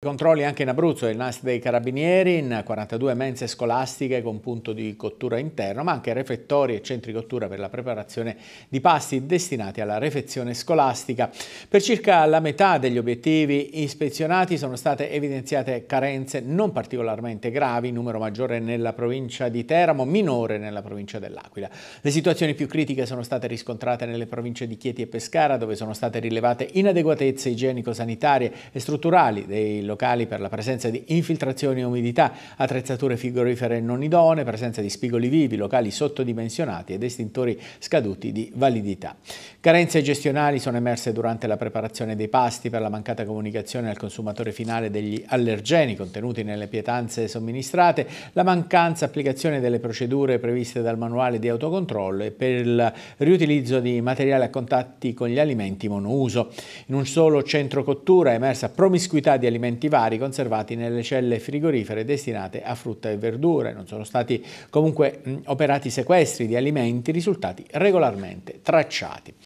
Controlli anche in Abruzzo, il NAS dei Carabinieri in 42 mense scolastiche con punto di cottura interno, ma anche refettori e centri cottura per la preparazione di pasti destinati alla refezione scolastica. Per circa la metà degli obiettivi ispezionati sono state evidenziate carenze non particolarmente gravi, numero maggiore nella provincia di Teramo, minore nella provincia dell'Aquila. Le situazioni più critiche sono state riscontrate nelle province di Chieti e Pescara, dove sono state rilevate inadeguatezze igienico-sanitarie e strutturali dei locali per la presenza di infiltrazioni e umidità, attrezzature frigorifere non idonee, presenza di spigoli vivi, locali sottodimensionati ed estintori scaduti di validità. Carenze gestionali sono emerse durante la preparazione dei pasti per la mancata comunicazione al consumatore finale degli allergeni contenuti nelle pietanze somministrate, la mancanza applicazione delle procedure previste dal manuale di autocontrollo e per il riutilizzo di materiale a contatti con gli alimenti monouso. In un solo centro cottura è emersa promiscuità di alimenti alimenti vari conservati nelle celle frigorifere destinate a frutta e verdure. Non sono stati comunque operati sequestri di alimenti risultati regolarmente tracciati.